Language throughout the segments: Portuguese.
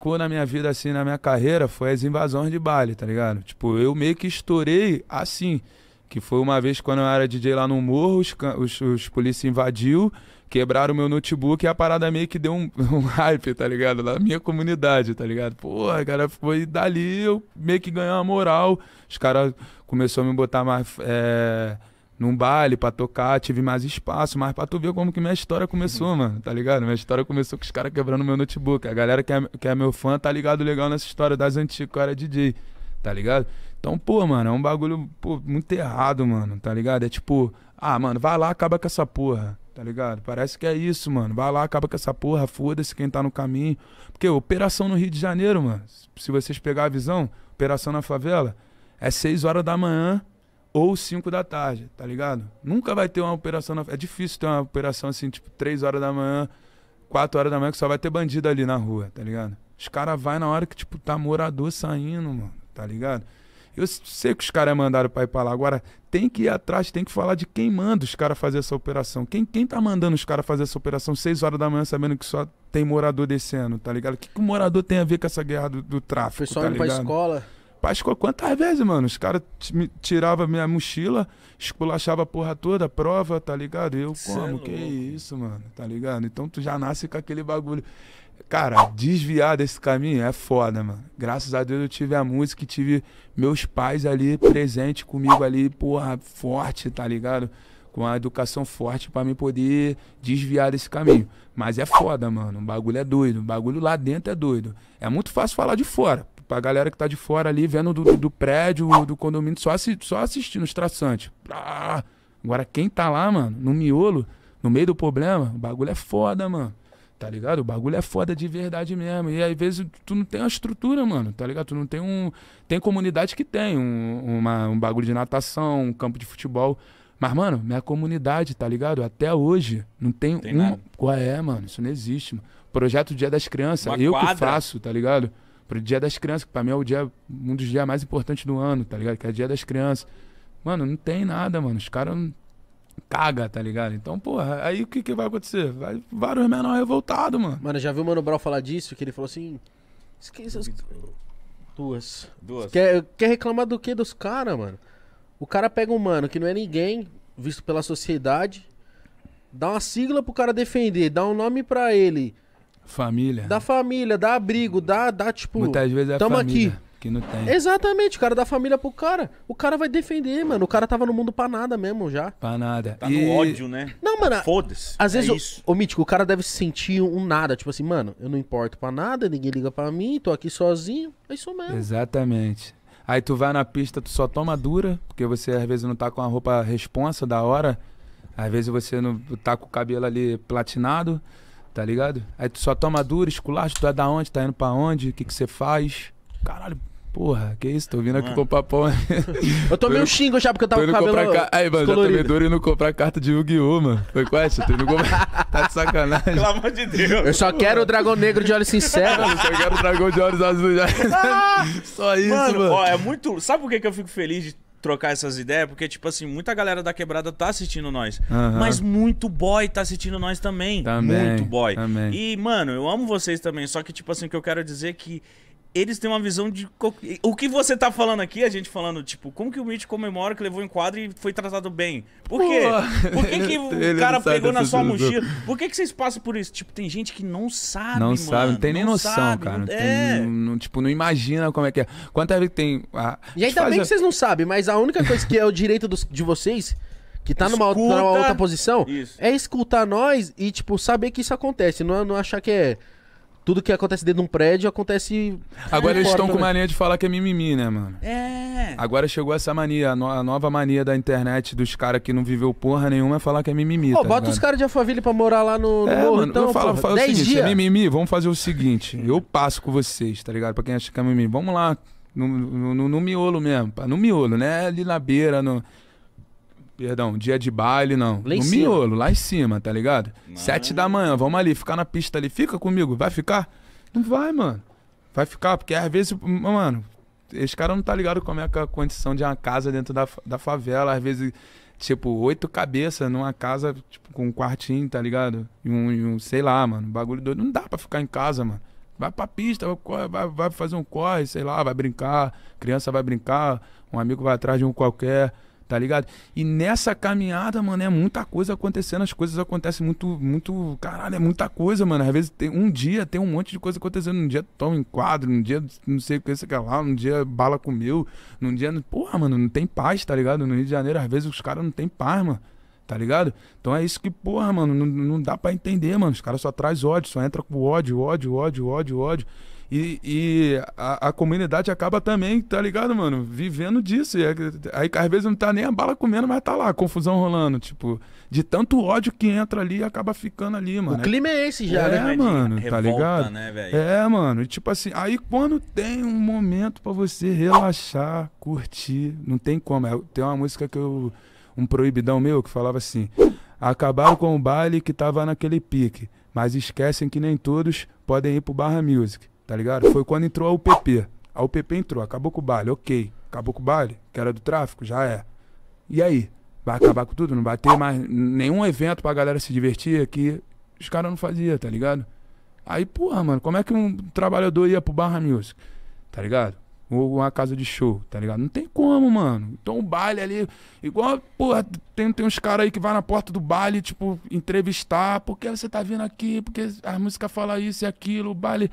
marcou na minha vida, assim, na minha carreira, foi as invasões de baile, tá ligado? Tipo, eu meio que estourei assim. Que foi uma vez quando eu era DJ lá no morro, os, os, os polícia invadiu, quebraram meu notebook e a parada meio que deu um, um hype, tá ligado? Na minha comunidade, tá ligado? Porra, cara, foi dali eu meio que ganhei uma moral. Os caras começaram a me botar mais. É num baile para tocar, tive mais espaço, mas pra tu ver como que minha história começou, uhum. mano, tá ligado? Minha história começou com os caras quebrando meu notebook. A galera que é, que é meu fã tá ligado legal nessa história das antigas, eu era DJ, tá ligado? Então, pô, mano, é um bagulho pô, muito errado, mano, tá ligado? É tipo, ah, mano, vai lá, acaba com essa porra, tá ligado? Parece que é isso, mano. Vai lá, acaba com essa porra, foda-se quem tá no caminho. Porque operação no Rio de Janeiro, mano, se vocês pegar a visão, operação na favela, é 6 horas da manhã, ou 5 da tarde, tá ligado? Nunca vai ter uma operação na... É difícil ter uma operação assim, tipo, 3 horas da manhã, 4 horas da manhã, que só vai ter bandido ali na rua, tá ligado? Os caras vai na hora que, tipo, tá morador saindo, mano, tá ligado? Eu sei que os caras é mandaram pra ir pra lá. Agora, tem que ir atrás, tem que falar de quem manda os caras fazer essa operação. Quem, quem tá mandando os caras fazer essa operação 6 horas da manhã, sabendo que só tem morador descendo, tá ligado? O que, que o morador tem a ver com essa guerra do, do tráfico? O pessoal tá indo ligado? pra escola. Páscoa, quantas vezes, mano? Os caras tiravam minha mochila, esculachava a porra toda, a prova, tá ligado? Eu Cê é como? É que isso, mano? Tá ligado? Então tu já nasce com aquele bagulho. Cara, desviar desse caminho é foda, mano. Graças a Deus eu tive a música e tive meus pais ali presente comigo ali, porra, forte, tá ligado? com a educação forte para me poder desviar desse caminho. Mas é foda, mano. O bagulho é doido. O bagulho lá dentro é doido. É muito fácil falar de fora pra galera que tá de fora ali, vendo do, do prédio, do condomínio, só, assi só assistindo os traçantes. Ah, agora quem tá lá, mano, no miolo, no meio do problema, o bagulho é foda, mano. Tá ligado? O bagulho é foda de verdade mesmo. E às vezes tu não tem uma estrutura, mano, tá ligado? Tu não tem um. Tem comunidade que tem um, uma, um bagulho de natação, um campo de futebol. Mas, mano, minha comunidade, tá ligado? Até hoje, não tem, tem um. Nada. Qual é, mano? Isso não existe, mano. Projeto Dia das Crianças, uma eu quadra. que faço, tá ligado? pro Dia das Crianças, que pra mim é o dia, um dos dias mais importantes do ano, tá ligado? Que é o Dia das Crianças. Mano, não tem nada, mano. Os caras caga, tá ligado? Então, porra, aí o que, que vai acontecer? Vai vários menores revoltados, mano. Mano, já viu o Mano Brown falar disso? Que ele falou assim. Esqueça as... Duas. Duas. Quer, quer reclamar do que dos caras, mano? O cara pega um mano que não é ninguém, visto pela sociedade, dá uma sigla pro cara defender, dá um nome pra ele Família. Da né? família, dá abrigo, dá, dá tipo. Muitas vezes é tamo família. aqui. Que não tem. Exatamente, o cara dá família pro cara. O cara vai defender, mano. O cara tava no mundo pra nada mesmo já. Pra nada. Tá e... no ódio, né? Não, mano. Foda-se. Às é vezes, o, o Mítico, o cara deve se sentir um nada. Tipo assim, mano, eu não importo pra nada, ninguém liga pra mim, tô aqui sozinho. É isso mesmo. Exatamente. Aí tu vai na pista, tu só toma dura, porque você às vezes não tá com a roupa responsa da hora. Às vezes você não tá com o cabelo ali platinado. Tá ligado? Aí tu só toma dura, esculacho, tu é da onde, tá indo pra onde, o que que você faz. Caralho, Porra, que isso? Tô vindo aqui mano. comprar pão. Eu tomei um xingo já porque eu tava com o cabelo ca... Aí, mano, já tomei duro e não comprar carta de Yu-Gi-Oh, mano. Foi com essa comprar... Tá de sacanagem. Pelo amor de Deus. Eu só quero o dragão negro de olhos sinceros. eu só quero o dragão de olhos azuis. Ah, só isso, mano. mano. Ó, é muito... Sabe por que, que eu fico feliz de trocar essas ideias, porque, tipo assim, muita galera da quebrada tá assistindo nós. Uhum. Mas muito boy tá assistindo nós também. também muito boy. Também. E, mano, eu amo vocês também. Só que, tipo assim, o que eu quero dizer é que eles têm uma visão de. O que você tá falando aqui, a gente falando, tipo, como que o Mitch comemora que levou em quadro e foi tratado bem? Por quê? por que, que o cara pegou na sua mochila? Por que, que vocês passam por isso? Tipo, tem gente que não sabe. Não mano. sabe, não tem nem não noção, sabe, cara. Não tem, é. não, tipo, não imagina como é que é. quanto é que tem. A... E ainda bem a... que vocês não sabem, mas a única coisa que é o direito dos, de vocês que tá numa, outra, numa outra posição, isso. é escutar nós e, tipo, saber que isso acontece, não, não achar que é. Tudo que acontece dentro de um prédio acontece. Agora eles estão com mania de falar que é mimimi, né, mano? É. Agora chegou essa mania, a, no a nova mania da internet dos caras que não viveu porra nenhuma é falar que é mimimi. Pô, tá bota ligado? os caras de Alphaville pra morar lá no, no é, morro, mano, então. Fala, o seguinte, é dias. é mimimi, vamos fazer o seguinte. Eu passo com vocês, tá ligado? Pra quem acha que é mimimi. Vamos lá, no, no, no miolo mesmo. No miolo, né? Ali na beira, no. Perdão, dia de baile, não. Lá no cima. miolo, lá em cima, tá ligado? Mano. Sete da manhã, vamos ali, ficar na pista ali. Fica comigo, vai ficar? Não vai, mano. Vai ficar, porque às vezes, mano, esse cara não tá ligado como é que é a condição de uma casa dentro da, da favela. Às vezes, tipo, oito cabeças numa casa, tipo, com um quartinho, tá ligado? E um, e um sei lá, mano, bagulho doido. Não dá pra ficar em casa, mano. Vai pra pista, vai, vai fazer um corre, sei lá, vai brincar. Criança vai brincar, um amigo vai atrás de um qualquer tá ligado? E nessa caminhada, mano, é muita coisa acontecendo, as coisas acontecem muito, muito, caralho, é muita coisa, mano. Às vezes tem um dia, tem um monte de coisa acontecendo, um dia toma em quadro, um dia não sei o que, sei lá, um dia bala comeu, num dia, porra, mano, não tem paz, tá ligado? No Rio de Janeiro, às vezes os caras não tem paz, mano. Tá ligado? Então é isso que, porra, mano, não, não dá para entender, mano. Os caras só traz ódio, só entra com ódio, ódio, ódio, ódio, ódio. E, e a, a, comunidade acaba também, tá ligado, mano? Vivendo disso. E é aí, às vezes, não tá nem a bala comendo, mas tá lá, confusão rolando. Tipo, de tanto ódio que entra ali, acaba ficando ali, mano. O clima é esse já, é, né? mano, Revolta, tá ligado? Né, é, mano. E tipo assim, aí quando tem um momento para você relaxar, curtir, não tem como. É, tem uma música que eu. Um proibidão meu que falava assim: acabaram com o baile que tava naquele pique, mas esquecem que nem todos podem ir pro Barra Music tá ligado? Foi quando entrou a UPP. A UPP entrou, acabou com o baile, ok. Acabou com o baile, que era do tráfico, já é. E aí? Vai acabar com tudo? Não vai ter mais nenhum evento pra galera se divertir que os caras não faziam, tá ligado? Aí, porra, mano, como é que um trabalhador ia pro Barra Music? Tá ligado? Ou uma casa de show, tá ligado? Não tem como, mano. Então o baile ali. Igual, porra, tem, tem uns caras aí que vai na porta do baile, tipo, entrevistar, por que você tá vindo aqui, porque a música fala isso e aquilo, o baile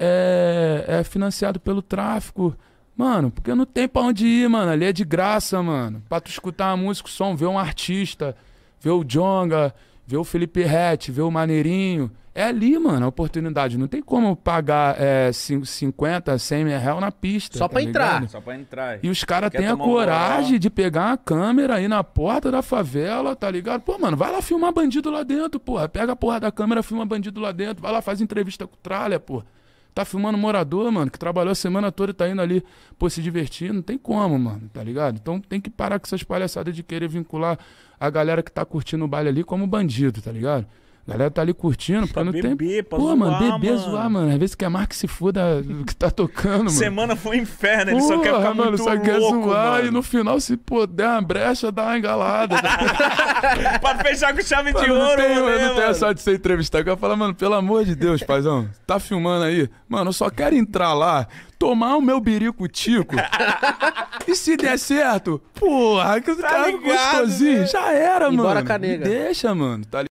é, é financiado pelo tráfico. Mano, porque não tem pra onde ir, mano. Ali é de graça, mano. Pra tu escutar a música, o som, ver um artista, ver o Jonga, ver o Felipe Rett, ver o Maneirinho. É ali, mano, a oportunidade. Não tem como pagar é, 50, 100 mil reais na pista. Só tá pra ligado? entrar. Só pra entrar. E os caras têm a coragem um de pegar uma câmera aí na porta da favela, tá ligado? Pô, mano, vai lá filmar bandido lá dentro, porra. Pega a porra da câmera, filma bandido lá dentro. Vai lá, faz entrevista com o tralha, porra. Tá filmando morador, mano, que trabalhou a semana toda e tá indo ali, pô, se divertindo não tem como, mano, tá ligado? Então tem que parar com essas palhaçadas de querer vincular a galera que tá curtindo o baile ali como bandido, tá ligado? A galera tá ali curtindo, pra não beber, tem... pra Pô, zoar, mano, beber, zoar, mano. Às vezes quer mais que se foda que tá tocando, mano. Semana foi um inferno, ele só quer ficar mano, muito só quer zoar mano. e no final, se pô, der uma brecha, dá uma engalada. pra fechar com chave de ouro, tem, mano. Né, eu não tenho a sorte de ser entrevistado. Eu falar, mano, pelo amor de Deus, paizão, tá filmando aí? Mano, eu só quero entrar lá, tomar o meu birico tico. e se der certo, porra, que tá, cara ligado, gostosinho, né? já era, e mano. Bora canega. Me deixa, mano, tá ligado?